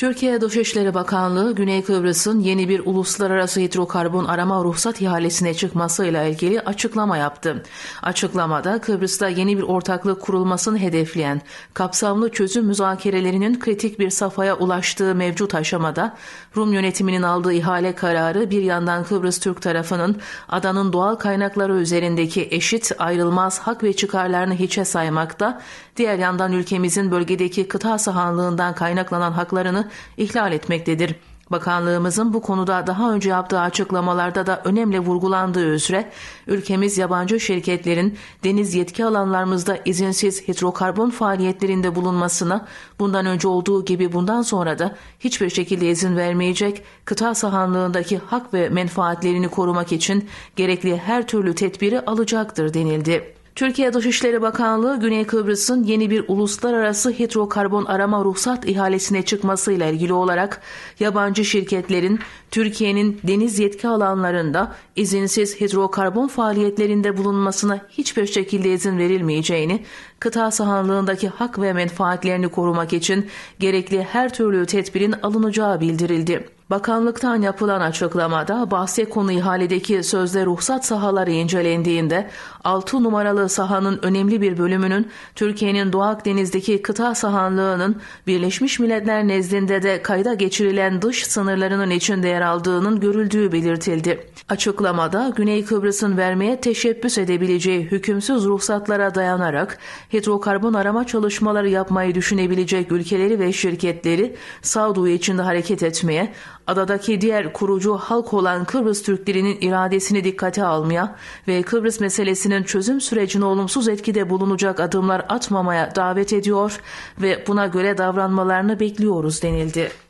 Türkiye Dışişleri Bakanlığı, Güney Kıbrıs'ın yeni bir uluslararası hidrokarbon arama ruhsat ihalesine çıkmasıyla ilgili açıklama yaptı. Açıklamada Kıbrıs'ta yeni bir ortaklık kurulmasını hedefleyen kapsamlı çözüm müzakerelerinin kritik bir safhaya ulaştığı mevcut aşamada Rum yönetiminin aldığı ihale kararı bir yandan Kıbrıs Türk tarafının adanın doğal kaynakları üzerindeki eşit, ayrılmaz hak ve çıkarlarını hiçe saymakta, diğer yandan ülkemizin bölgedeki kıta sahanlığından kaynaklanan haklarını hakkını ihlal etmektedir. Bakanlığımızın bu konuda daha önce yaptığı açıklamalarda da önemli vurgulandığı üzere ülkemiz yabancı şirketlerin deniz yetki alanlarımızda izinsiz hidrokarbon faaliyetlerinde bulunmasına bundan önce olduğu gibi bundan sonra da hiçbir şekilde izin vermeyecek kıta sahanlığındaki hak ve menfaatlerini korumak için gerekli her türlü tedbiri alacaktır denildi. Türkiye Dışişleri Bakanlığı Güney Kıbrıs'ın yeni bir uluslararası hidrokarbon arama ruhsat ihalesine çıkmasıyla ilgili olarak yabancı şirketlerin Türkiye'nin deniz yetki alanlarında izinsiz hidrokarbon faaliyetlerinde bulunmasına hiçbir şekilde izin verilmeyeceğini, kıta sahanlığındaki hak ve menfaatlerini korumak için gerekli her türlü tedbirin alınacağı bildirildi. Bakanlıktan yapılan açıklamada bahse konu ihaledeki sözde ruhsat sahaları incelendiğinde 6 numaralı sahanın önemli bir bölümünün Türkiye'nin Doğu Akdeniz'deki kıta sahanlığının Birleşmiş Milletler nezdinde de kayda geçirilen dış sınırlarının içinde yer aldığının görüldüğü belirtildi. Açıklamada Güney Kıbrıs'ın vermeye teşebbüs edebileceği hükümsüz ruhsatlara dayanarak hidrokarbon arama çalışmaları yapmayı düşünebilecek ülkeleri ve şirketleri sağduyu içinde hareket etmeye, adadaki diğer kurucu halk olan Kıbrıs Türklerinin iradesini dikkate almaya ve Kıbrıs meselesinin çözüm sürecine olumsuz etkide bulunacak adımlar atmamaya davet ediyor ve buna göre davranmalarını bekliyoruz denildi.